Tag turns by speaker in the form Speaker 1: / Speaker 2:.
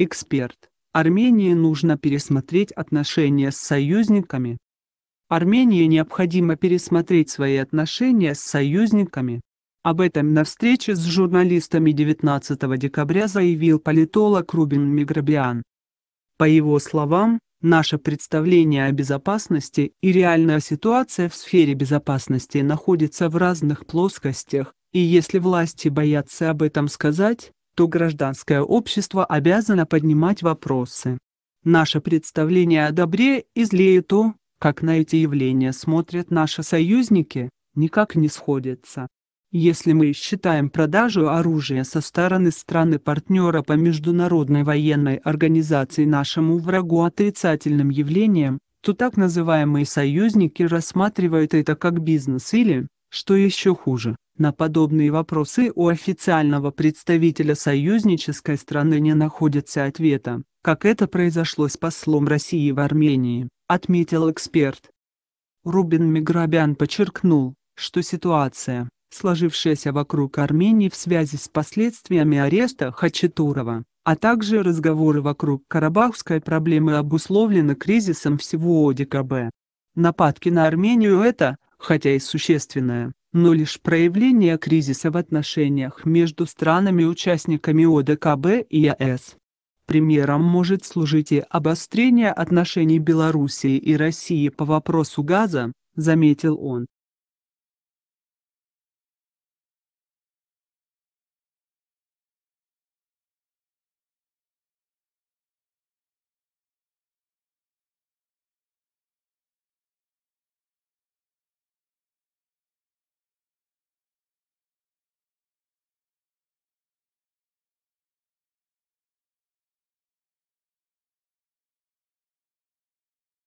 Speaker 1: Эксперт. Армении нужно пересмотреть отношения с союзниками. Армении необходимо пересмотреть свои отношения с союзниками. Об этом на встрече с журналистами 19 декабря заявил политолог Рубин Миграбиан. По его словам, наше представление о безопасности и реальная ситуация в сфере безопасности находятся в разных плоскостях, и если власти боятся об этом сказать, то гражданское общество обязано поднимать вопросы. Наше представление о добре и зле и то, как на эти явления смотрят наши союзники, никак не сходятся. Если мы считаем продажу оружия со стороны страны-партнера по международной военной организации нашему врагу отрицательным явлением, то так называемые союзники рассматривают это как бизнес или, что еще хуже, на подобные вопросы у официального представителя союзнической страны не находится ответа, как это произошло с послом России в Армении, отметил эксперт. Рубин Миграбян подчеркнул, что ситуация, сложившаяся вокруг Армении в связи с последствиями ареста Хачатурова, а также разговоры вокруг карабахской проблемы обусловлена кризисом всего ОДКБ. Нападки на Армению это, хотя и существенное, но лишь проявление кризиса в отношениях между странами-участниками ОДКБ и ЕС. А Примером может служить и обострение отношений Белоруссии и России по вопросу газа, заметил он.